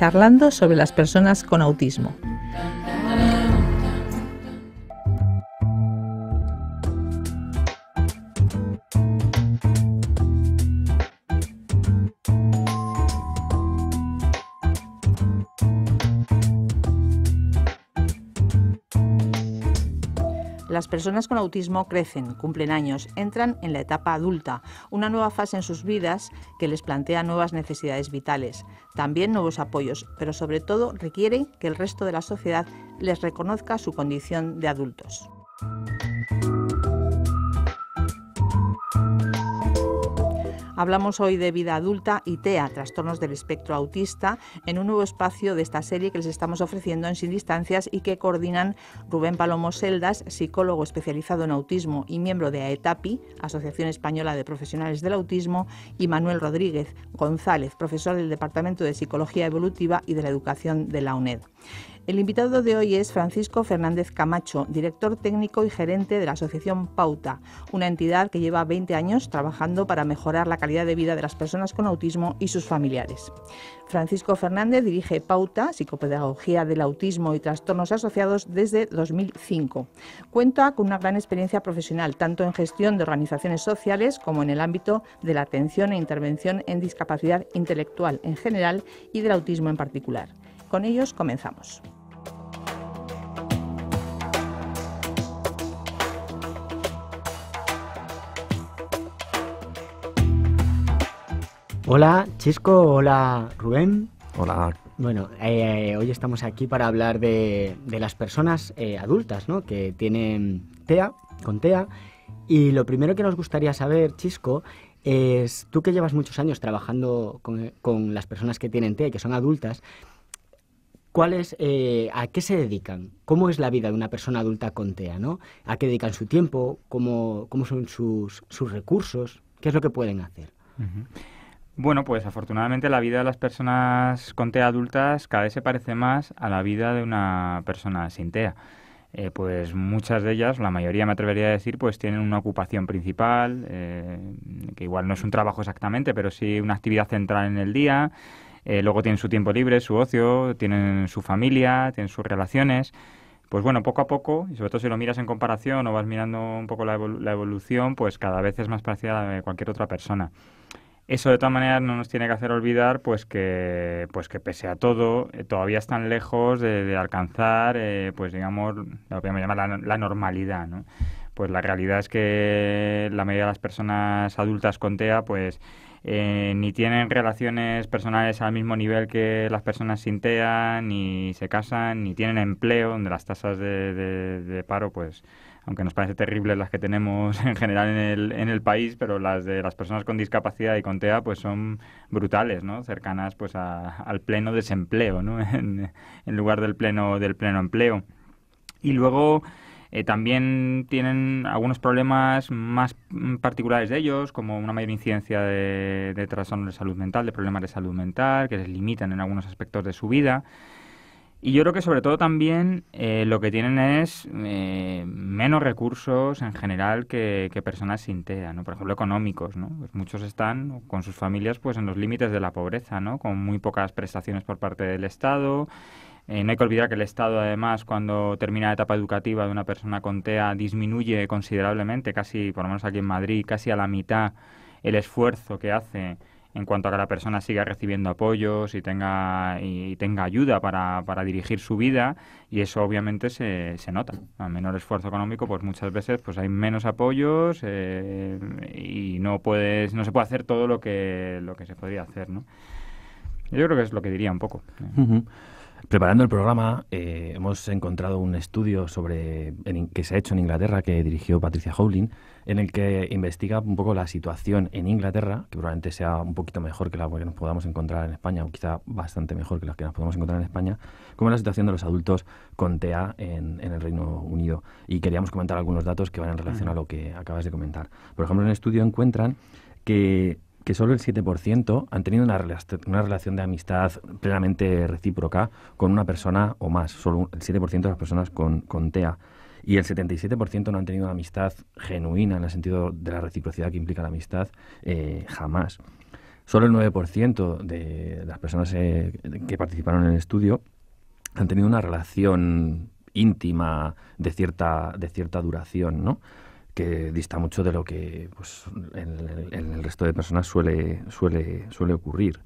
charlando sobre las personas con autismo. personas con autismo crecen, cumplen años, entran en la etapa adulta, una nueva fase en sus vidas que les plantea nuevas necesidades vitales, también nuevos apoyos, pero sobre todo requieren que el resto de la sociedad les reconozca su condición de adultos. Hablamos hoy de vida adulta y TEA, trastornos del espectro autista, en un nuevo espacio de esta serie que les estamos ofreciendo en Sin Distancias y que coordinan Rubén Palomo Seldas, psicólogo especializado en autismo y miembro de AETAPI, Asociación Española de Profesionales del Autismo, y Manuel Rodríguez González, profesor del Departamento de Psicología Evolutiva y de la Educación de la UNED. El invitado de hoy es Francisco Fernández Camacho, director técnico y gerente de la Asociación Pauta, una entidad que lleva 20 años trabajando para mejorar la calidad de vida de las personas con autismo y sus familiares. Francisco Fernández dirige Pauta, Psicopedagogía del Autismo y Trastornos Asociados desde 2005. Cuenta con una gran experiencia profesional, tanto en gestión de organizaciones sociales como en el ámbito de la atención e intervención en discapacidad intelectual en general y del autismo en particular. Con ellos comenzamos. Hola, Chisco. Hola, Rubén. Hola. Bueno, eh, hoy estamos aquí para hablar de, las personas eh, adultas, ¿no? Que tienen TEA, con TEA. Y lo primero que nos gustaría saber, Chisco, es tú que llevas muchos años trabajando con, las personas que tienen TEA y que son adultas, ¿cuál eh, ¿a qué se dedican? ¿Cómo es la vida de una persona adulta con TEA? ¿no? ¿A qué dedican su tiempo? ¿Cómo, cómo son sus, recursos? ¿Qué es lo que pueden hacer? Bueno, pues afortunadamente la vida de las personas con TEA adultas cada vez se parece más a la vida de una persona sin TEA. Eh, pues muchas de ellas, la mayoría me atrevería a decir, pues tienen una ocupación principal, eh, que igual no es un trabajo exactamente, pero sí una actividad central en el día. Eh, luego tienen su tiempo libre, su ocio, tienen su familia, tienen sus relaciones pues bueno, poco a poco, y sobre todo si lo miras en comparación o vas mirando un poco la, la evolución, pues cada vez es más parecida a la de cualquier otra persona. Eso de todas maneras no nos tiene que hacer olvidar pues que, pues que pese a todo, eh, todavía están lejos de, alcanzar, eh, pues digamos, lo que la, la normalidad, ¿no? Pues la realidad es que la mayoría de las personas adultas con TEA, pues eh, ni tienen relaciones personales al mismo nivel que las personas sin TEA, ni se casan, ni tienen empleo, donde las tasas de, de paro, pues aunque nos parece terrible las que tenemos en general en el, en el país, pero las de las personas con discapacidad y con TEA pues son brutales, ¿no? cercanas pues al pleno desempleo, ¿no? en, lugar del pleno, del pleno empleo. Y luego... Eh, también tienen algunos problemas más particulares de ellos, como una mayor incidencia de, de trastornos de salud mental, de problemas de salud mental, que les limitan en algunos aspectos de su vida. Y yo creo que sobre todo también eh, lo que tienen es eh, menos recursos en general que, personas sin TEA, ¿no? Por ejemplo, económicos, ¿no? Pues muchos están con sus familias pues en los límites de la pobreza, ¿no? Con muy pocas prestaciones por parte del Estado. Eh, no hay que olvidar que el Estado, además, cuando termina la etapa educativa de una persona con TEA, disminuye considerablemente, casi, por lo menos aquí en Madrid, casi a la mitad el esfuerzo que hace en cuanto a que la persona siga recibiendo apoyos y tenga, y tenga ayuda para, dirigir su vida y eso obviamente se, se nota. A menor esfuerzo económico, pues muchas veces pues hay menos apoyos eh, y no puedes, no se puede hacer todo lo que, lo que se podría hacer, ¿no? Yo creo que es lo que diría un poco. Preparando el programa, eh, hemos encontrado un estudio sobre que se ha hecho en Inglaterra, que dirigió Patricia Howling, en el que investiga un poco la situación en Inglaterra, que probablemente sea un poquito mejor que la que nos podamos encontrar en España, o quizá bastante mejor que la que nos podemos encontrar en España, como la situación de los adultos con TEA en, en, el Reino Unido. Y queríamos comentar algunos datos que van en relación a lo que acabas de comentar. Por ejemplo, en el estudio encuentran que que solo el 7% han tenido una, relación de amistad plenamente recíproca con una persona o más, solo el 7% de las personas con, TEA. Y el 77% no han tenido una amistad genuina en el sentido de la reciprocidad que implica la amistad eh, jamás. Solo el 9% de las personas eh, que participaron en el estudio han tenido una relación íntima de cierta, de cierta duración, ¿no? que dista mucho de lo que pues, en, el, resto de personas suele, suele, suele ocurrir.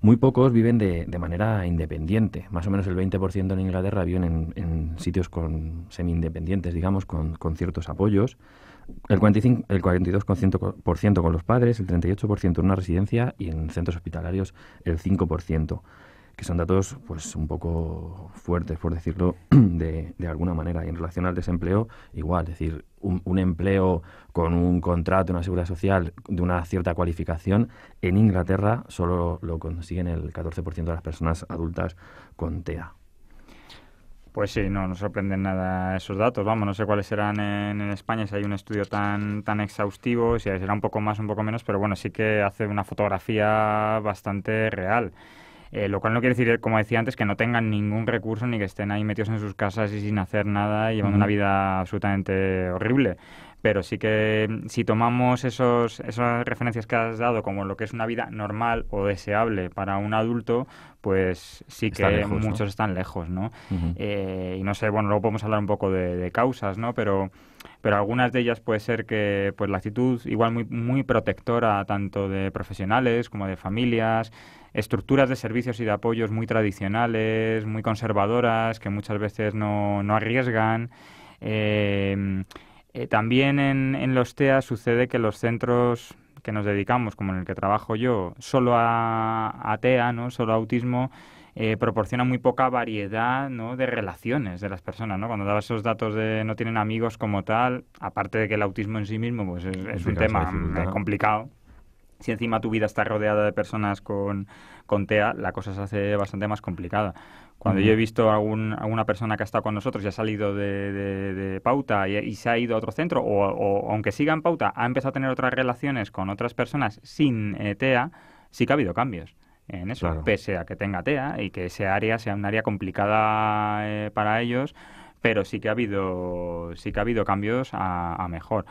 Muy pocos viven de, manera independiente. Más o menos el 20% en Inglaterra viven en, sitios con semi-independientes, digamos, con, ciertos apoyos. El, 45, el 42% con los padres, el 38% en una residencia y en centros hospitalarios el 5% que son datos pues un poco fuertes, por decirlo de, de alguna manera. Y en relación al desempleo, igual, es decir, un, empleo con un contrato, una seguridad social de una cierta cualificación, en Inglaterra solo lo consiguen el 14% de las personas adultas con TEA. Pues sí, no nos sorprenden nada esos datos. Vamos, no sé cuáles serán en, España, si hay un estudio tan, tan exhaustivo, si será un poco más, un poco menos, pero bueno, sí que hace una fotografía bastante real. Eh, lo cual no quiere decir, como decía antes, que no tengan ningún recurso ni que estén ahí metidos en sus casas y sin hacer nada y llevando una vida absolutamente horrible. Pero sí que mm, si tomamos esos, esas referencias que has dado como lo que es una vida normal o deseable para un adulto, pues sí que muchos están lejos, ¿no? Eh, y no sé, bueno, luego podemos hablar un poco de, causas, ¿no? Pero, pero algunas de ellas puede ser que pues la actitud igual muy, muy protectora tanto de profesionales como de familias, estructuras de servicios y de apoyos muy tradicionales, muy conservadoras, que muchas veces no, no arriesgan. Em, eh, también en, los TEA sucede que los centros que nos dedicamos, como en el que trabajo yo, solo a, a TEA, ¿no? solo a autismo, eh, proporciona muy poca variedad de relaciones de las personas. ¿no? Cuando daba esos datos de no tienen amigos como tal, aparte de que el autismo en sí mismo pues es, es un tema complicado, si encima tu vida está rodeada de personas con, con TEA, la cosa se hace bastante más complicada. Cuando yo he visto a, una persona que ha estado con nosotros y ha salido de, pauta y, se ha ido a otro centro, o, aunque siga en pauta, ha empezado a tener otras relaciones con otras personas sin eh, TEA, sí que ha habido cambios en eso, pese a que tenga TEA y que ese área sea un área complicada eh, para ellos, pero sí que ha habido, sí que ha habido cambios a, a mejor.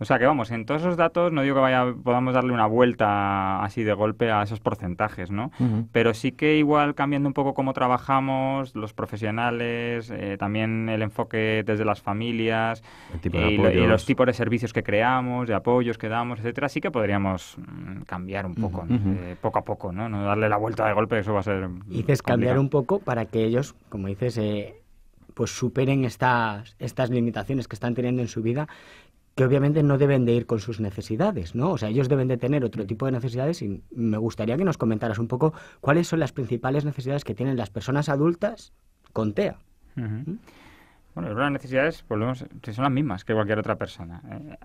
O sea que vamos, en todos esos datos no digo que vaya, podamos darle una vuelta así de golpe a esos porcentajes, ¿no? Pero sí que igual cambiando un poco cómo trabajamos, los profesionales, eh, también el enfoque desde las familias y, los tipos de servicios que creamos, de apoyos que damos, etcétera, sí que podríamos mm, cambiar un poco, eh, poco a poco, ¿no? No darle la vuelta de golpe, eso va a ser... Dices cambiar un poco para que ellos, como dices, eh, pues superen estas, estas limitaciones que están teniendo en su vida que obviamente no deben de ir con sus necesidades, ¿no? O sea, ellos deben de tener otro tipo de necesidades y me gustaría que nos comentaras un poco cuáles son las principales necesidades que tienen las personas adultas con TEA. ¿Mm? Bueno, las necesidades son las mismas que cualquier otra persona. Eh.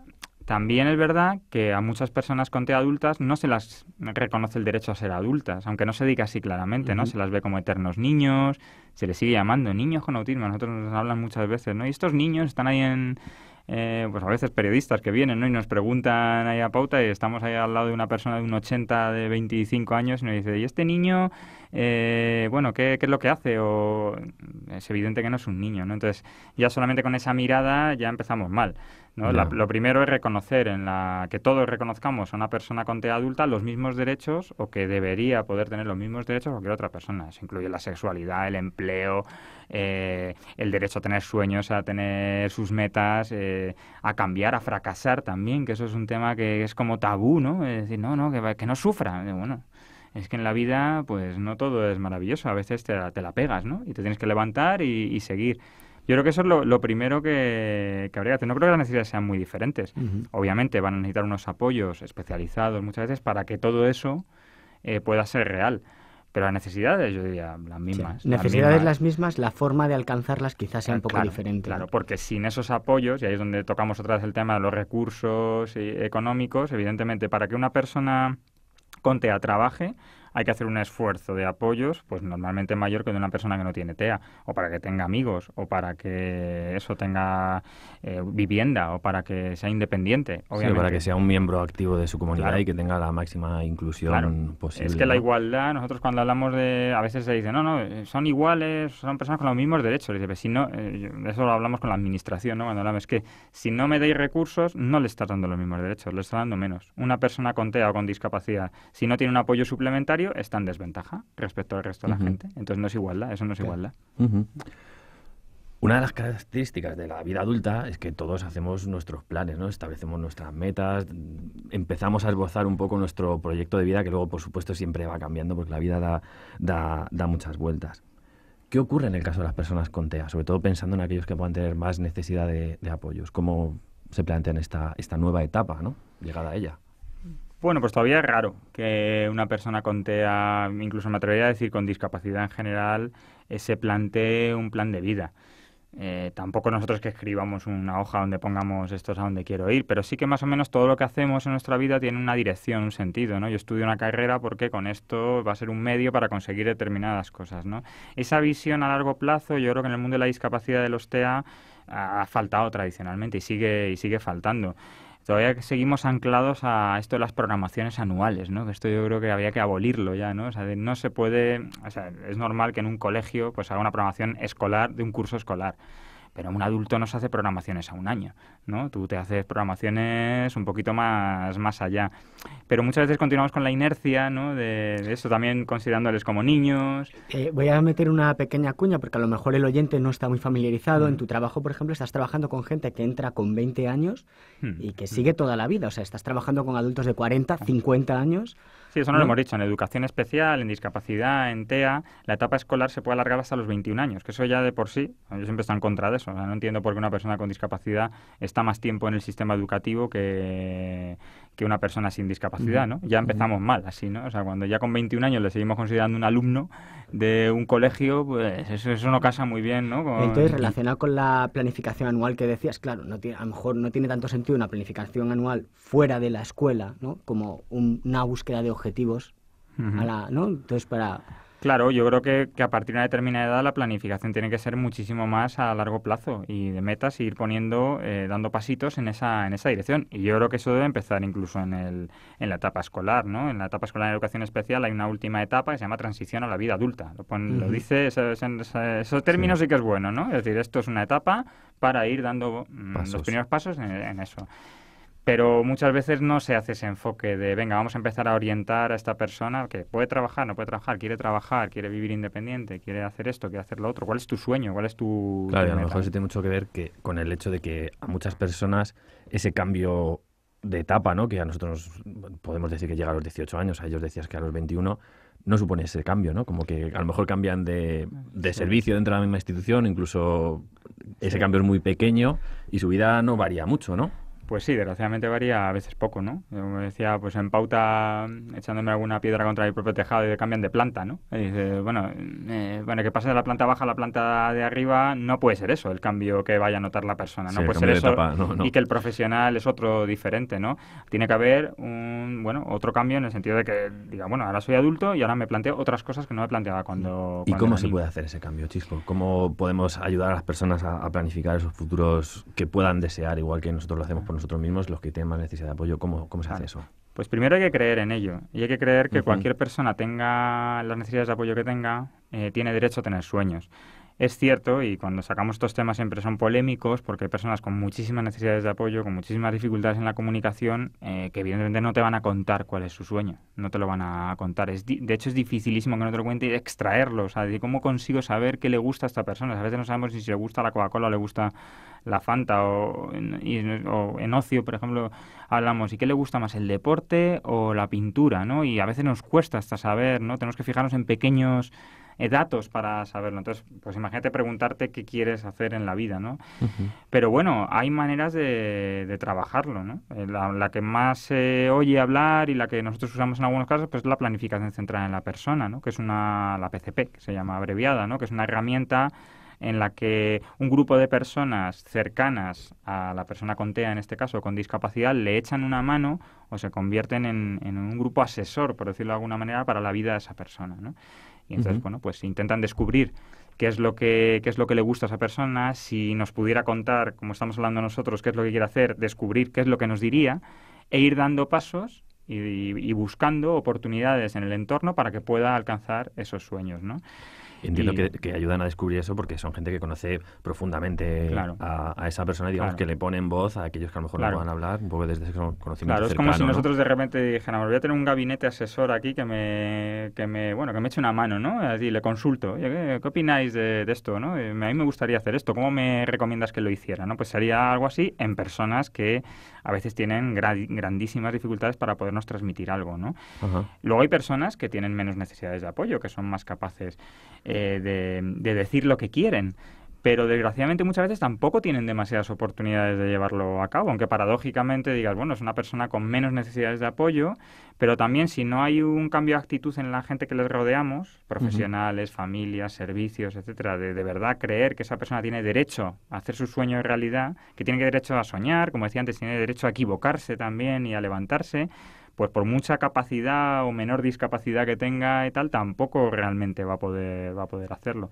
también es verdad que a muchas personas con TEA adultas no se las reconoce el derecho a ser adultas, aunque no se diga así claramente, ¿no? Se las ve como eternos niños, se les sigue llamando niños con autismo. Nosotros nos hablan muchas veces, ¿no? Y estos niños están ahí en, eh, pues a veces periodistas que vienen ¿no? y nos preguntan ahí a pauta y estamos ahí al lado de una persona de un 80 de 25 años y nos dice, ¿y este niño eh, bueno, ¿qué, es lo que hace? O, es evidente que no es un niño, ¿no? Entonces, ya solamente con esa mirada ya empezamos mal. lo primero es reconocer en la que todos reconozcamos a una persona con TEA adulta los mismos derechos o que debería poder tener los mismos derechos que cualquier otra persona. Se incluye la sexualidad, el empleo, eh, el derecho a tener sueños, a tener sus metas, eh, a cambiar, a fracasar también, que eso es un tema que es como tabú, ¿no? Es decir, no, no, que, que no sufra. Bueno, es que en la vida pues no todo es maravilloso, a veces te, la pegas, ¿no? Y te tienes que levantar y, seguir. Yo creo que eso es lo, primero que, habría que hacer. No creo que las necesidades sean muy diferentes. Obviamente van a necesitar unos apoyos especializados muchas veces para que todo eso eh, pueda ser real. Pero las necesidades, yo diría, las mismas. necesidades las mismas, la forma de alcanzarlas quizás sea un poco diferente. Claro, porque sin esos apoyos, y ahí es donde tocamos otra vez el tema de los recursos eh, económicos, evidentemente, para que una persona a Trabaje hay que hacer un esfuerzo de apoyos, pues normalmente mayor que de una persona que no tiene TEA, o para que tenga amigos, o para que eso tenga eh, vivienda, o para que sea independiente. para que sea un miembro activo de su comunidad y que tenga la máxima inclusión posible. Es que la igualdad, nosotros cuando hablamos de, a veces se dice, no, no, eh, son iguales, son personas con los mismos derechos. si no, eh, eso lo hablamos con la administración, ¿no? Cuando hablamos, es que si no me deis recursos, no le estás dando los mismos derechos, le estás dando menos. Una persona con TEA o con discapacidad, si no tiene un apoyo suplementario, está en desventaja respecto al resto de la gente. Entonces no es igualdad, eso no es igualdad. Una de las características de la vida adulta es que todos hacemos nuestros planes, ¿no? Establecemos nuestras metas, empezamos a esbozar un poco nuestro proyecto de vida, que luego, por supuesto, siempre va cambiando porque la vida da, muchas vueltas. ¿Qué ocurre en el caso de las personas con TEA? Sobre todo pensando en aquellos que puedan tener más necesidad de, apoyos. ¿Cómo se plantean esta, esta nueva etapa, ¿no? Llegada a ella. Bueno, pues todavía es raro que una persona con TEA, incluso me atrevería a decir con discapacidad en general, eh, se plantee un plan de vida. Eh, tampoco nosotros que escribamos una hoja donde pongamos esto a donde quiero ir, pero sí que más o menos todo lo que hacemos en nuestra vida tiene una dirección, un sentido, Yo estudio una carrera porque con esto va a ser un medio para conseguir determinadas cosas, ¿no? Esa visión a largo plazo, yo creo que en el mundo de la discapacidad de los TEA ha faltado tradicionalmente y sigue, y sigue faltando todavía seguimos anclados a esto de las programaciones anuales, ¿no? Esto yo creo que había que abolirlo ya, ¿no? O sea, no se puede, o sea, es normal que en un colegio pues haga una programación escolar de un curso escolar. Pero un adulto no se hace programaciones a un año, ¿no? Tú te haces programaciones un poquito más, más allá. Pero muchas veces continuamos con la inercia, ¿no? De, eso también considerándoles como niños. Eh, voy a meter una pequeña cuña porque a lo mejor el oyente no está muy familiarizado. En mm. tu trabajo, por ejemplo, estás trabajando con gente que entra con 20 años mm. y que sigue toda la vida. O sea, estás trabajando con adultos de 40, 50 años. Sí, eso no, lo hemos dicho. En educación especial, en discapacidad, en TEA, la etapa escolar se puede alargar hasta los 21 años, que eso ya de por sí, yo siempre estoy en contra de eso no entiendo por qué una persona con discapacidad está más tiempo en el sistema educativo que, una persona sin discapacidad, ¿no? Ya empezamos mal así, ¿no? O sea, cuando ya con 21 años le seguimos considerando un alumno de un colegio, pues eso, no casa muy bien, ¿no? Entonces, relacionado con la planificación anual que decías, claro, no tiene, a lo mejor no tiene tanto sentido una planificación anual fuera de la escuela, ¿no? Como una búsqueda de objetivos, ¿no? Entonces, para Claro, yo creo que, a partir de una determinada edad la planificación tiene que ser muchísimo más a largo plazo y de metas e ir poniendo, eh, dando pasitos en esa, en esa dirección. Y yo creo que eso debe empezar incluso en, el, en la etapa escolar, ¿no? En la etapa escolar en educación especial hay una última etapa que se llama transición a la vida adulta. Lo, dice, esos términos sí. que es bueno, ¿no? Es decir, esto es una etapa para ir dando mm, los primeros pasos en eso. Pero muchas veces no se hace ese enfoque de, venga, vamos a empezar a orientar a esta persona que puede trabajar, no puede trabajar, quiere trabajar, quiere vivir independiente, quiere hacer esto, quiere hacer lo otro. ¿Cuál es tu sueño? ¿Cuál es tu... Claro, a lo mejor eso tiene mucho que ver que, con el hecho de que a muchas personas ese cambio de etapa, ¿no? que a nosotros podemos decir que llega a los 18 años, a ellos decías que a los 21, no supone ese cambio, ¿no? Como que a lo mejor cambian de, de servicio dentro de la misma institución, incluso ese cambio es muy pequeño y su vida no varía mucho, ¿no? Pues sí, desgraciadamente varía a veces poco, ¿no? Como decía, pues en pauta, echándome alguna piedra contra el propio tejado y cambian de planta, ¿no? Y bueno, eh, bueno, que pase de la planta baja a la planta de arriba, no puede ser eso el cambio que vaya a notar la persona, no puede ser eso. Y que el profesional es otro diferente, ¿no? Tiene que haber un, bueno, otro cambio en el sentido de que diga, bueno, ahora soy adulto y ahora me planteo otras cosas que no me planteaba cuando. ¿Y cómo se puede hacer ese cambio, Chisco? ¿Cómo podemos ayudar a las personas a, planificar esos futuros que puedan desear, igual que nosotros lo hacemos nosotros mismos los que tienen más necesidad de apoyo. ¿Cómo, cómo se hace eso? Pues primero hay que creer en ello y hay que creer que cualquier persona tenga las necesidades de apoyo que tenga, eh, tiene derecho a tener sueños. Es cierto, y cuando sacamos estos temas siempre son polémicos, porque hay personas con muchísimas necesidades de apoyo, con muchísimas dificultades en la comunicación, eh, que evidentemente no te van a contar cuál es su sueño, no te lo van a contar. de hecho, es dificilísimo que no te lo cuente y extraerlo, o sea, de cómo consigo saber qué le gusta a esta persona. A veces no sabemos si le gusta la Coca-Cola o le gusta la Fanta o en, o en ocio, por ejemplo, hablamos, ¿y qué le gusta más, el deporte o la pintura? ¿no? Y a veces nos cuesta hasta saber, ¿no? Tenemos que fijarnos en pequeños eh, datos para saberlo. Entonces, pues imagínate preguntarte qué quieres hacer en la vida, ¿no? Pero bueno, hay maneras de, trabajarlo, ¿no? Eh, la, que más se oye hablar y la que nosotros usamos en algunos casos, pues es la planificación central en la persona, ¿no? Que es una, la PCP, que se llama abreviada, ¿no? Que es una herramienta en la que un grupo de personas cercanas a la persona con TEA, en este caso con discapacidad, le echan una mano o se convierten en, en un grupo asesor, por decirlo de alguna manera, para la vida de esa persona. ¿no? entonces, bueno, pues intentan descubrir qué es lo que qué es lo que le gusta a esa persona, si nos pudiera contar, como estamos hablando nosotros, qué es lo que quiere hacer, descubrir qué es lo que nos diría e ir dando pasos y, y buscando oportunidades en el entorno para que pueda alcanzar esos sueños, ¿no? Entiendo que, que, ayudan a descubrir eso porque son gente que conoce profundamente a, a, esa persona y digamos que le ponen voz a aquellos que a lo mejor no van a hablar un poco desde ese conocimiento. Claro, es como si nosotros de repente dijéramos, voy a tener un gabinete asesor aquí que me, que me, bueno, que me eche una mano, ¿no? le consulto, ¿qué, opináis de, esto? ¿no? Eh, a mí me gustaría hacer esto, ¿cómo me recomiendas que lo hiciera? ¿no? Pues sería algo así en personas que a veces tienen grandísimas dificultades para podernos transmitir algo, ¿no? Luego hay personas que tienen menos necesidades de apoyo, que son más capaces. Eh, de, decir lo que quieren pero desgraciadamente muchas veces tampoco tienen demasiadas oportunidades de llevarlo a cabo, aunque paradójicamente digas, bueno, es una persona con menos necesidades de apoyo, pero también si no hay un cambio de actitud en la gente que les rodeamos, profesionales, familias, servicios, etcétera, de, de verdad creer que esa persona tiene derecho a hacer su sueño en realidad, que tiene derecho a soñar, como decía antes, tiene derecho a equivocarse también y a levantarse, pues por mucha capacidad o menor discapacidad que tenga y tal, tampoco realmente va a poder, a poder hacerlo.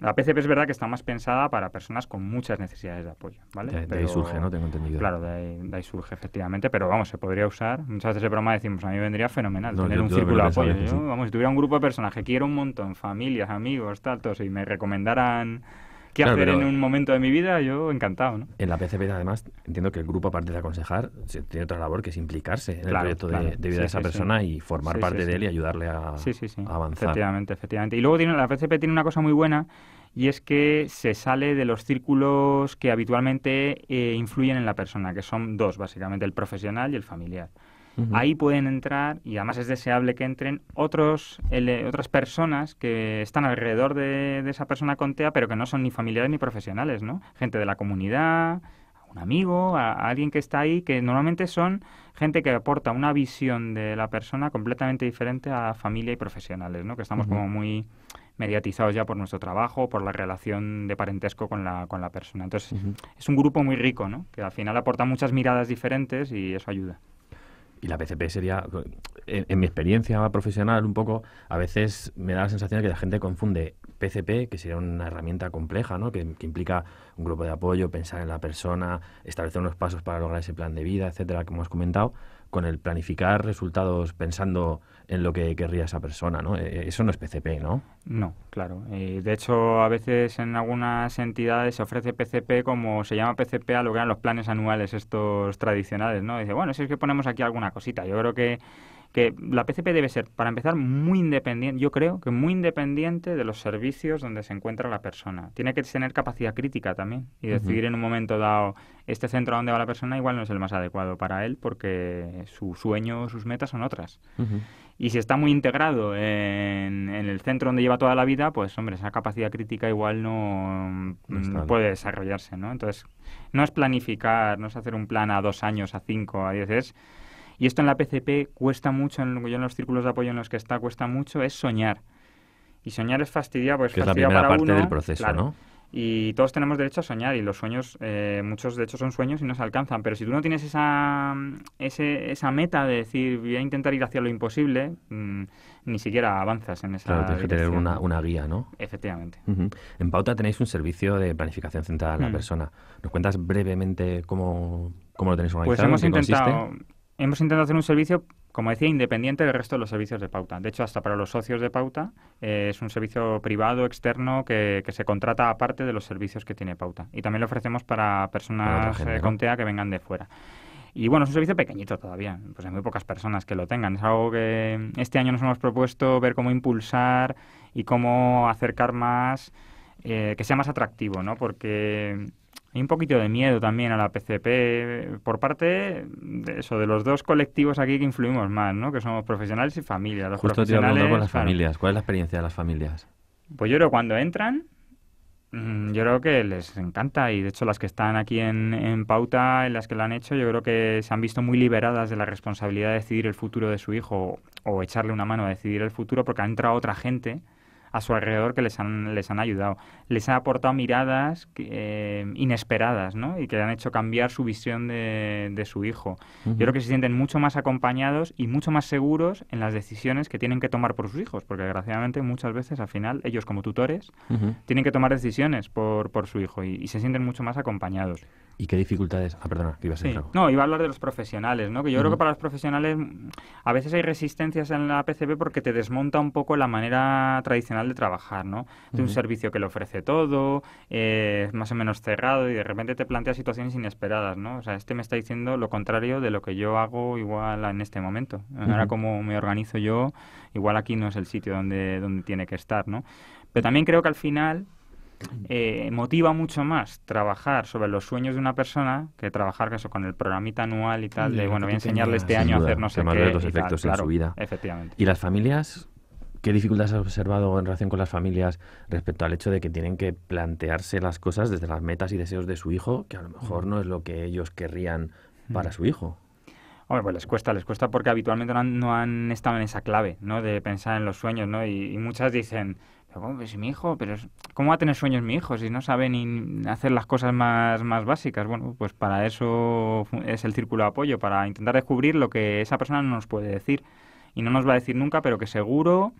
La PCP es verdad que está más pensada para personas con muchas necesidades de apoyo, ¿vale? De, ahí surge, ¿no? Tengo entendido. Claro, de ahí, surge, efectivamente, pero vamos, se podría usar. Muchas veces de broma decimos, a mí vendría fenomenal tener un círculo de apoyo. Vamos, si tuviera un grupo de personas que quiero un montón, familias, amigos, tal, todos, y me recomendaran qué hacer en un momento de mi vida, yo encantado. ¿no? En la PCP, además, entiendo que el grupo, aparte de aconsejar, tiene otra labor que es implicarse en el proyecto de, de, vida de esa persona y formar parte de él y ayudarle a, Sí, sí, avanzar. Efectivamente, efectivamente. Y luego tiene, la PCP tiene una cosa muy buena y es que se sale de los círculos que habitualmente eh, influyen en la persona, que son dos, básicamente, el profesional y el familiar. Ahí pueden entrar, y además es deseable que entren, otros, otras personas que están alrededor de, esa persona con TEA, pero que no son ni familiares ni profesionales, ¿no? Gente de la comunidad, un amigo, a, alguien que está ahí, que normalmente son gente que aporta una visión de la persona completamente diferente a familia y profesionales, ¿no? Que estamos como muy mediatizados ya por nuestro trabajo, por la relación de parentesco con la, con la persona. Entonces, es un grupo muy rico, ¿no? Que al final aporta muchas miradas diferentes y eso ayuda y la PCP sería, en, mi experiencia profesional un poco, a veces me da la sensación de que la gente confunde PCP, que sería una herramienta compleja, ¿no? que, que implica un grupo de apoyo, pensar en la persona, establecer unos pasos para lograr ese plan de vida, etcétera, que hemos comentado, con el planificar resultados pensando en lo que querría esa persona, ¿no? E, e, eso no es PCP, ¿no? No, claro. Eh, de hecho, a veces en algunas entidades se ofrece PCP como se llama PCP a lo que eran los planes anuales estos tradicionales, ¿no? Dice, bueno, si es que ponemos aquí alguna cosita. Yo creo que que la PCP debe ser, para empezar, muy independiente, yo creo que muy independiente de los servicios donde se encuentra la persona. Tiene que tener capacidad crítica también y decidir en un momento dado, este centro a donde va la persona igual no es el más adecuado para él porque su sueño sus metas son otras. Y si está muy integrado en, el centro donde lleva toda la vida, pues hombre, esa capacidad crítica igual no, mm, puede desarrollarse, ¿no? Entonces, no es planificar, no es hacer un plan a dos años, a cinco, a diez, es y esto en la PCP cuesta mucho, en, yo en los círculos de apoyo en los que está cuesta mucho, es soñar. Y soñar es fastidiar, pues es la primera parte del proceso, ¿no? Y todos tenemos derecho a soñar y los sueños, eh, muchos de hecho son sueños y no se alcanzan. Pero si tú no tienes esa, esa meta de decir voy a intentar ir hacia lo imposible, mm, ni siquiera avanzas en esa Claro, tienes que tener una, guía, ¿no? Efectivamente. En Pauta tenéis un servicio de planificación centrada en la mm. persona. ¿Nos cuentas brevemente cómo, lo tenéis pues organizado? Pues hemos intentado hemos intentado hacer un servicio, como decía, independiente del resto de los servicios de pauta. De hecho, hasta para los socios de pauta eh, es un servicio privado, externo, que, se contrata aparte de los servicios que tiene pauta. Y también lo ofrecemos para personas eh, con TEA que vengan de fuera. Y bueno, es un servicio pequeñito todavía, pues hay muy pocas personas que lo tengan. Es algo que este año nos hemos propuesto ver cómo impulsar y cómo acercar más, eh, que sea más atractivo, ¿no? Porque hay un poquito de miedo también a la PCP por parte de eso, de los dos colectivos aquí que influimos más, ¿no? Que somos profesionales y familias. Los profesionales, con las familias. ¿Cuál es la experiencia de las familias? Pues yo creo que cuando entran, mm, yo creo que les encanta y de hecho las que están aquí en, pauta, en las que lo han hecho, yo creo que se han visto muy liberadas de la responsabilidad de decidir el futuro de su hijo o, o echarle una mano a decidir el futuro porque ha entrado otra gente a su alrededor que les han, les han ayudado. Les ha aportado miradas eh, inesperadas, ¿no? Y que han hecho cambiar su visión de, su hijo. Yo creo que se sienten mucho más acompañados y mucho más seguros en las decisiones que tienen que tomar por sus hijos, porque desgraciadamente muchas veces al final ellos como tutores tienen que tomar decisiones por, por su hijo y se sienten mucho más acompañados. ¿Y qué dificultades? Ah, perdona, que iba a No, iba a hablar de los profesionales, ¿no? Que yo creo que para los profesionales mm, a veces hay resistencias en la PCB porque te desmonta un poco la manera tradicional de trabajar, ¿no? De un servicio que le ofrece todo, eh, más o menos cerrado y de repente te plantea situaciones inesperadas, ¿no? O sea, este me está diciendo lo contrario de lo que yo hago igual en este momento. Ahora como me organizo yo, igual aquí no es el sitio donde, donde tiene que estar, ¿no? Pero también creo que al final eh, motiva mucho más trabajar sobre los sueños de una persona que trabajar eso, con el programita anual y tal, de bueno, voy a enseñarle este año a hacer no sé qué. los efectos en su vida. Efectivamente. ¿Y las familias? ¿Qué dificultades has observado en relación con las familias respecto al hecho de que tienen que plantearse las cosas desde las metas y deseos de su hijo, que a lo mejor no es lo que ellos querrían para su hijo? Hombre, pues les cuesta, les cuesta porque habitualmente no han, estado en esa clave, ¿no? De pensar en los sueños, ¿no? y muchas dicen, pero, mi hijo, pero ¿cómo va a tener sueños mi hijo si no sabe ni hacer las cosas más, básicas? Bueno, pues para eso es el círculo de apoyo, para intentar descubrir lo que esa persona no nos puede decir. Y no nos va a decir nunca, pero que seguro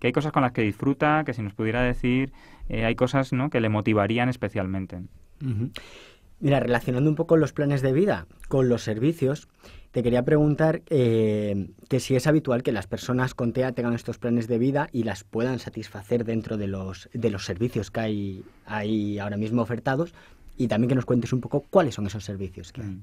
que hay cosas con las que disfruta, que si nos pudiera decir, eh, hay cosas que le motivarían especialmente. Mira, relacionando un poco los planes de vida con los servicios, te quería preguntar eh, que si es habitual que las personas con TEA tengan estos planes de vida y las puedan satisfacer dentro de los, de los servicios que hay, hay ahora mismo ofertados y también que nos cuentes un poco cuáles son esos servicios que mm.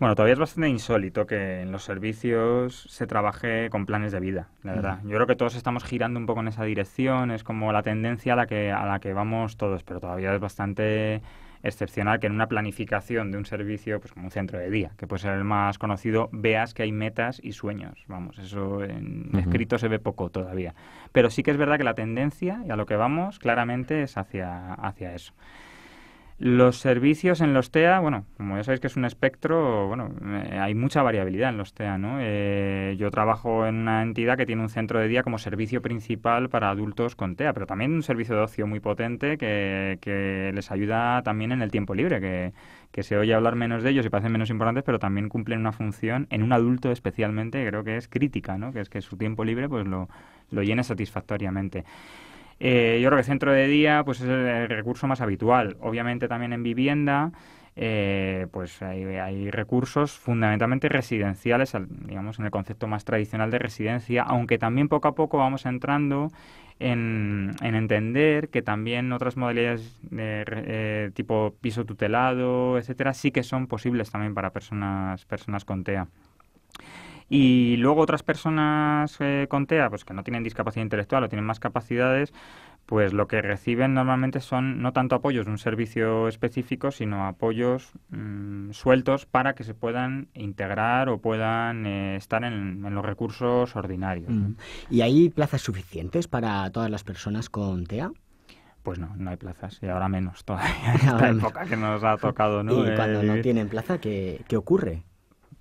Bueno, todavía es bastante insólito que en los servicios se trabaje con planes de vida, la verdad. Mm. Yo creo que todos estamos girando un poco en esa dirección, es como la tendencia a la que, a la que vamos todos, pero todavía es bastante excepcional que en una planificación de un servicio, pues como un centro de día, que puede ser el más conocido, veas que hay metas y sueños. Vamos, eso en escrito se ve poco todavía. Pero sí que es verdad que la tendencia y a lo que vamos claramente es hacia, hacia eso. Los servicios en los TEA, bueno, como ya sabéis que es un espectro, bueno, eh, hay mucha variabilidad en los TEA, ¿no? Eh, yo trabajo en una entidad que tiene un centro de día como servicio principal para adultos con TEA, pero también un servicio de ocio muy potente que, les ayuda también en el tiempo libre, que, se oye hablar menos de ellos y parecen menos importantes, pero también cumplen una función en un adulto especialmente, creo que es crítica, ¿no? Que es que su tiempo libre pues lo, lo llene satisfactoriamente. Eh, yo creo que centro de día pues es el recurso más habitual. Obviamente también en vivienda. Eh, pues hay, recursos fundamentalmente residenciales, digamos, en el concepto más tradicional de residencia, aunque también poco a poco vamos entrando en, entender que también otras modalidades de, eh, tipo piso tutelado, etcétera, sí que son posibles también para personas, personas con TEA. Y luego otras personas eh, con TEA, pues que no tienen discapacidad intelectual o tienen más capacidades, pues lo que reciben normalmente son no tanto apoyos de un servicio específico, sino apoyos mm, sueltos para que se puedan integrar o puedan eh, estar en, los recursos ordinarios. Mm. ¿Y hay plazas suficientes para todas las personas con TEA? Pues no, no hay plazas y ahora menos todavía en esta época que nos ha tocado. ¿Y cuando no eh, tienen plaza, qué, qué ocurre?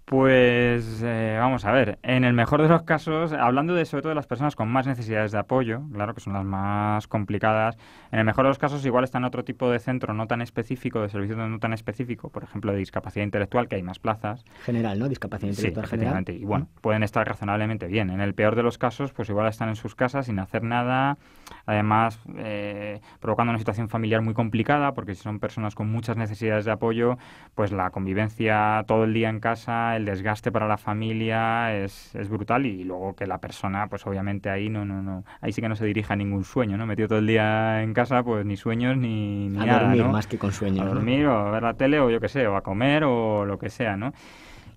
Pues eh, vamos a ver, en el mejor de los casos, hablando de sobre todo de las personas con más necesidades de apoyo, claro que son las más complicadas, en el mejor de los casos igual están en otro tipo de centro no tan específico, de servicio no tan específico, por ejemplo de discapacidad intelectual, que hay más plazas. General, ¿no? Discapacidad intelectual sí, Y bueno, pueden estar razonablemente bien. En el peor de los casos, pues igual están en sus casas sin hacer nada, además eh, provocando una situación familiar muy complicada, porque si son personas con muchas necesidades de apoyo, pues la convivencia todo el día en casa el desgaste para la familia es, es brutal y, luego que la persona, pues obviamente ahí no, no, no, ahí sí que no se dirige a ningún sueño, ¿no? Metido todo el día en casa, pues ni sueños ni, ni a nada, dormir más que con sueños. A dormir o a ver la tele o yo qué sé, o a comer o lo que sea, ¿no?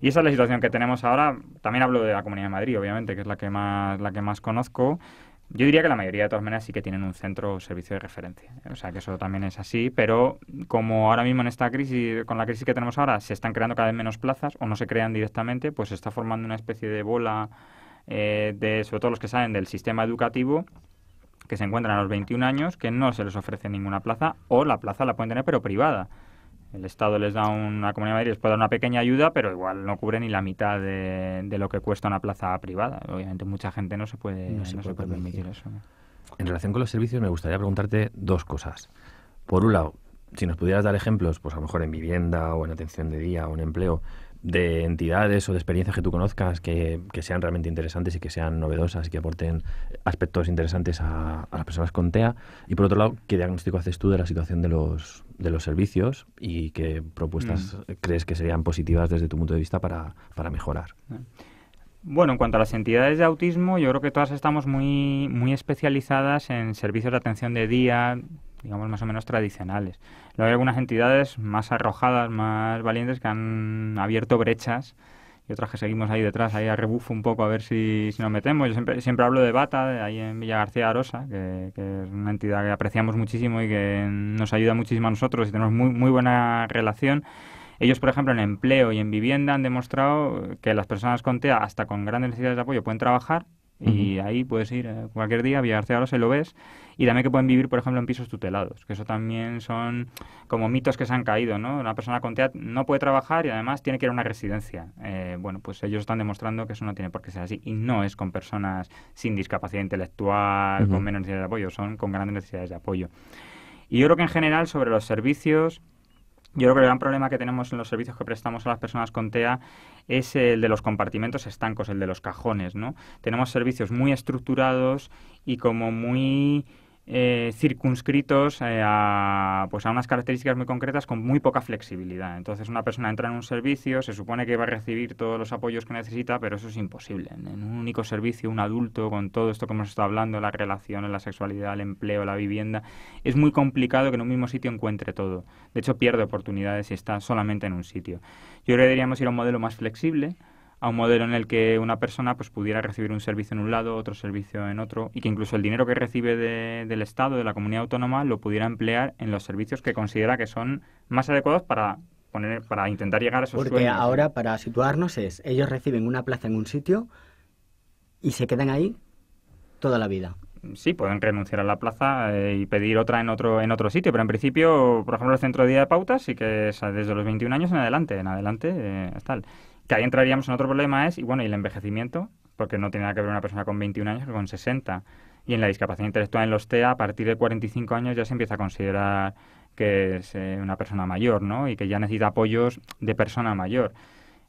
Y esa es la situación que tenemos ahora. También hablo de la Comunidad de Madrid, obviamente, que es la que más, la que más conozco. Yo diría que la mayoría de todas maneras sí que tienen un centro o servicio de referencia. O sea, que eso también es así, pero como ahora mismo en esta crisis, con la crisis que tenemos ahora, se están creando cada vez menos plazas o no se crean directamente, pues se está formando una especie de bola eh, de, sobre todo los que salen del sistema educativo, que se encuentran a los 21 años, que no se les ofrece ninguna plaza o la plaza la pueden tener pero privada. El Estado les da una comunidad de Madrid, les puede dar una pequeña ayuda, pero igual no cubre ni la mitad de, lo que cuesta una plaza privada. Obviamente mucha gente no se puede, permitir eso. En relación con los servicios me gustaría preguntarte dos cosas. Por un lado, si nos pudieras dar ejemplos, pues a lo mejor en vivienda o en atención de día o en empleo, de entidades o de experiencias que tú conozcas que, sean realmente interesantes y que sean novedosas y que aporten aspectos interesantes a, las personas con TEA. Y por otro lado, ¿qué diagnóstico haces tú de la situación de los, de los servicios y qué propuestas mm. crees que serían positivas desde tu punto de vista para, para mejorar. Ah. Bueno, en cuanto a las entidades de autismo, yo creo que todas estamos muy, muy especializadas en servicios de atención de día, digamos más o menos tradicionales. Luego hay algunas entidades más arrojadas, más valientes, que han abierto brechas y otras que seguimos ahí detrás, ahí a rebufo un poco a ver si, nos metemos. Yo siempre, hablo de Bata, de ahí en Villa García Arosa, que, es una entidad que apreciamos muchísimo y que nos ayuda muchísimo a nosotros y tenemos muy, muy buena relación. Ellos, por ejemplo, en empleo y en vivienda han demostrado que las personas con TEA, hasta con grandes necesidades de apoyo, pueden trabajar y ahí puedes ir eh, cualquier día, ahora se lo ves. Y también que pueden vivir, por ejemplo, en pisos tutelados, que eso también son como mitos que se han caído, ¿no? Una persona con TEAT no puede trabajar y además tiene que ir a una residencia. Eh, bueno, pues ellos están demostrando que eso no tiene por qué ser así. Y no es con personas sin discapacidad intelectual, con menos necesidades de apoyo, son con grandes necesidades de apoyo. Y yo creo que en general sobre los servicios yo creo que el gran problema que tenemos en los servicios que prestamos a las personas con TEA es el de los compartimentos estancos, el de los cajones, ¿no? Tenemos servicios muy estructurados y como muy eh, circunscritos eh, a, pues a unas características muy concretas con muy poca flexibilidad. Entonces una persona entra en un servicio, se supone que va a recibir todos los apoyos que necesita, pero eso es imposible. En un único servicio, un adulto, con todo esto que hemos estado hablando, la relación, la sexualidad, el empleo, la vivienda, es muy complicado que en un mismo sitio encuentre todo. De hecho, pierde oportunidades si está solamente en un sitio. Yo creo que deberíamos ir a un modelo más flexible, a un modelo en el que una persona pues, pudiera recibir un servicio en un lado, otro servicio en otro, y que incluso el dinero que recibe del Estado, de la comunidad autónoma, lo pudiera emplear en los servicios que considera que son más adecuados para poner, para intentar llegar a esos Porque ahora, para situarnos, es ellos reciben una plaza en un sitio y se quedan ahí toda la vida sí, pueden renunciar a la plaza eh, y pedir otra en otro en otro sitio, pero en principio, por ejemplo, el centro de día de pautas sí que es desde los 21 años en adelante, en adelante eh, tal. Que ahí entraríamos en otro problema es, y bueno, el envejecimiento, porque no tiene nada que ver una persona con 21 años que con 60. Y en la discapacidad intelectual en los TEA, a partir de 45 años ya se empieza a considerar que es eh, una persona mayor, ¿no? Y que ya necesita apoyos de persona mayor.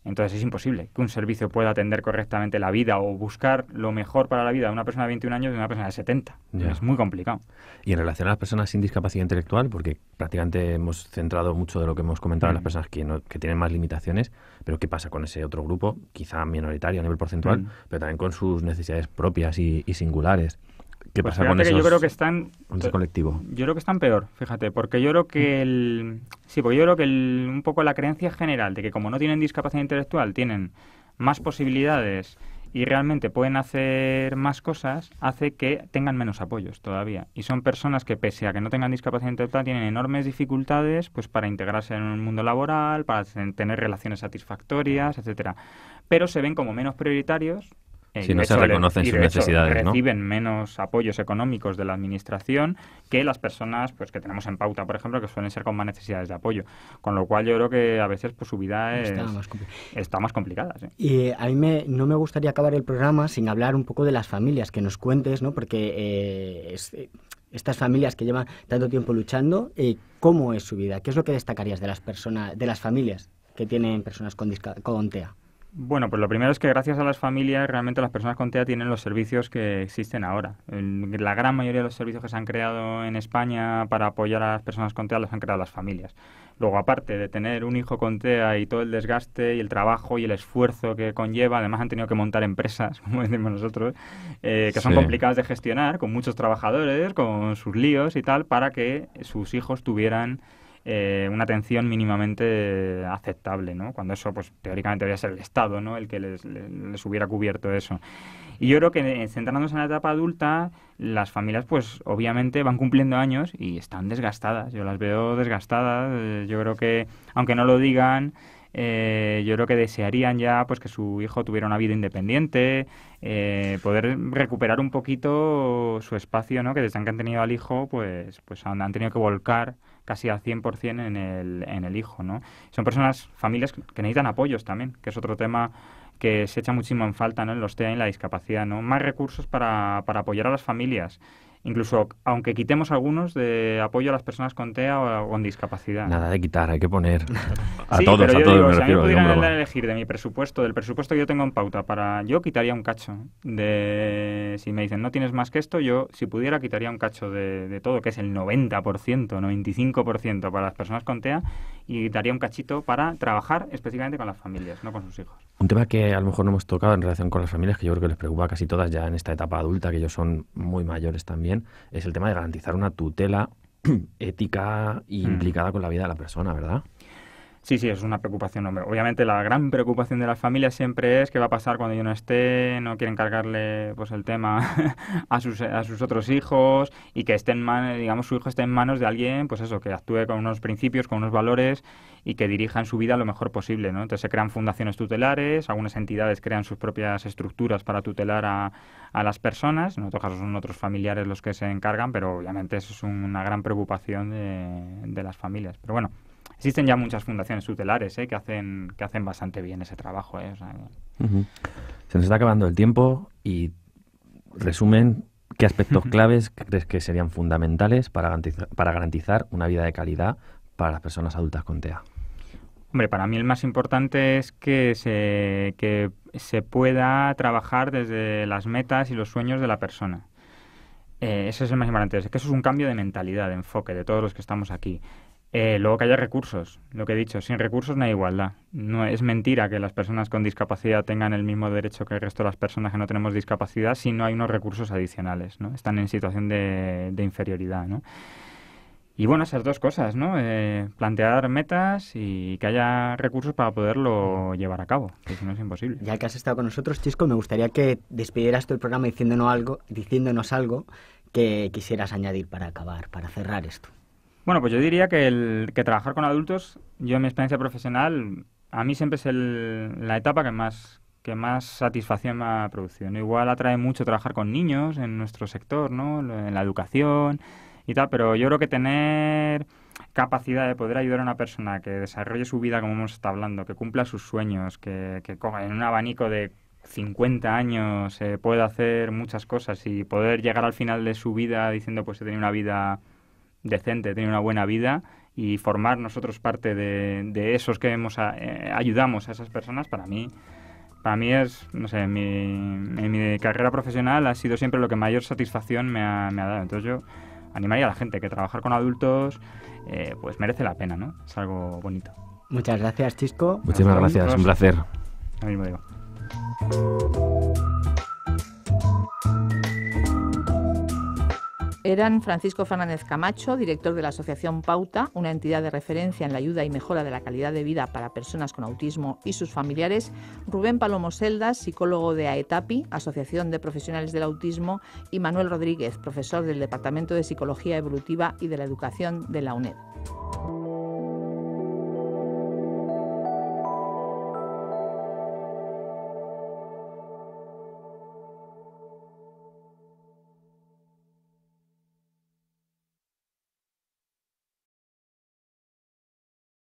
Entonces es imposible que un servicio pueda atender correctamente la vida o buscar lo mejor para la vida de una persona de 21 años y de una persona de 70. Es muy complicado. Y en relación a las personas sin discapacidad intelectual, porque prácticamente hemos centrado mucho de lo que hemos comentado en las mm. personas que, tienen más limitaciones, pero ¿qué pasa con ese otro grupo, quizá minoritario a nivel porcentual, mm. pero también con sus necesidades propias y singulares? Pues yo creo que están, Yo creo que están peor, fíjate, porque yo creo que el, sí, porque yo creo que un poco la creencia general de que como no tienen discapacidad intelectual tienen más posibilidades y realmente pueden hacer más cosas, hace que tengan menos apoyos todavía. Y son personas que, pese a que no tengan discapacidad intelectual, tienen enormes dificultades pues, para integrarse en un mundo laboral, para tener relaciones satisfactorias, etcétera. Pero se ven como menos prioritarios eh, si no se reconocen sus necesidades, ¿no? Reciben menos apoyos económicos de la administración que las personas pues que tenemos en pauta, por ejemplo, que suelen ser con más necesidades de apoyo. Con lo cual yo creo que a veces pues, su vida está, más complicada. Y eh, a mí no me gustaría acabar el programa sin hablar un poco de las familias, que nos cuentes, ¿no? Porque eh, estas familias que llevan tanto tiempo luchando, ¿cómo es su vida? ¿Qué es lo que destacarías de las personas, de las familias que tienen personas con, con TEA? Bueno, pues lo primero es que gracias a las familias realmente las personas con TEA tienen los servicios que existen ahora. La gran mayoría de los servicios que se han creado en España para apoyar a las personas con TEA los han creado las familias. Luego, aparte de tener un hijo con TEA y todo el desgaste y el trabajo y el esfuerzo que conlleva, además han tenido que montar empresas, como decimos nosotros, eh, que son complicadas de gestionar, con muchos trabajadores, con sus líos y tal, para que sus hijos tuvieran eh, una atención mínimamente aceptable, ¿no? Cuando eso, pues teóricamente debería ser el Estado, ¿no? El que les, les, hubiera cubierto eso. Y yo creo que eh, centrándonos en la etapa adulta, las familias pues obviamente van cumpliendo años y están desgastadas. Yo las veo desgastadas. Eh, yo creo que, aunque no lo digan, yo creo que desearían ya pues que su hijo tuviera una vida independiente, poder recuperar un poquito su espacio, ¿no? Que desde que han tenido al hijo, pues, pues han tenido que volcar casi al 100% en el, en el hijo. ¿no? Son personas, familias que necesitan apoyos también, que es otro tema que se echa muchísimo en falta ¿no? en los TEA y en la discapacidad. ¿no? Más recursos para, para apoyar a las familias incluso aunque quitemos algunos de apoyo a las personas con TEA o con discapacidad. Nada de quitar, hay que poner a todos, a todos. Digo, me si a pudieran elegir de mi presupuesto, del presupuesto que yo tengo en pauta para yo quitaría un cacho de si me dicen no tienes más que esto, yo si pudiera quitaría un cacho de, de todo, que es el 90%, 95% para las personas con TEA y daría un cachito para trabajar específicamente con las familias, no con sus hijos. Un tema que a lo mejor no hemos tocado en relación con las familias, que yo creo que les preocupa a casi todas ya en esta etapa adulta, que ellos son muy mayores también, es el tema de garantizar una tutela ética e mm. implicada con la vida de la persona, ¿verdad? Sí, sí, es una preocupación, hombre. Obviamente la gran preocupación de las familias siempre es qué va a pasar cuando yo no esté, no quieren cargarle pues el tema a sus, a sus otros hijos y que esté en digamos su hijo esté en manos de alguien, pues eso, que actúe con unos principios, con unos valores y que dirija en su vida lo mejor posible, Entonces se crean fundaciones tutelares, algunas entidades crean sus propias estructuras para tutelar a, a las personas, en otros casos son otros familiares los que se encargan, pero obviamente eso es una gran preocupación de, de las familias. Pero bueno, Existen ya muchas fundaciones tutelares ¿eh? que, hacen, que hacen bastante bien ese trabajo. ¿eh? Se nos está acabando el tiempo y resumen, ¿qué aspectos claves crees que serían fundamentales para garantizar, para garantizar una vida de calidad para las personas adultas con TEA? Hombre, para mí el más importante es que se, pueda trabajar desde las metas y los sueños de la persona. Eso eh, ese es el más importante. que eso es un cambio de mentalidad, de enfoque, de todos los que estamos aquí. Eh, luego que haya recursos, lo que he dicho, sin recursos no hay igualdad. No es mentira que las personas con discapacidad tengan el mismo derecho que el resto de las personas que no tenemos discapacidad si no hay unos recursos adicionales, ¿no? Están en situación de, inferioridad, Y bueno, esas dos cosas, ¿no? Eh, plantear metas y que haya recursos para poderlo llevar a cabo, que si no es imposible. Ya que has estado con nosotros, Chisco, me gustaría que despidieras todo el programa diciéndonos algo, diciéndonos algo que quisieras añadir para acabar, para cerrar esto. Bueno, pues yo diría que, el, que trabajar con adultos, yo en mi experiencia profesional, a mí siempre es el, la etapa que más, que más satisfacción me ha producido. Igual atrae mucho trabajar con niños en nuestro sector, ¿no? en la educación y tal, pero yo creo que tener capacidad de poder ayudar a una persona que desarrolle su vida como hemos estado hablando, que cumpla sus sueños, que, que en un abanico de 50 años se eh, pueda hacer muchas cosas y poder llegar al final de su vida diciendo pues he tenido una vida decente, tener una buena vida y formar nosotros parte de, esos que hemos eh, ayudamos a esas personas, para mí, para mí es, no sé, mi, en mi carrera profesional ha sido siempre lo que mayor satisfacción me ha, dado. Entonces yo animaría a la gente que trabajar con adultos eh, pues merece la pena, ¿no? Es algo bonito. Muchas gracias, Chisco. Muchísimas gracias, un placer. digo. eran Francisco Fernández Camacho, director de la Asociación Pauta, una entidad de referencia en la ayuda y mejora de la calidad de vida para personas con autismo y sus familiares, Rubén Palomo Seldas, psicólogo de AETAPI, Asociación de Profesionales del Autismo, y Manuel Rodríguez, profesor del Departamento de Psicología Evolutiva y de la Educación de la UNED.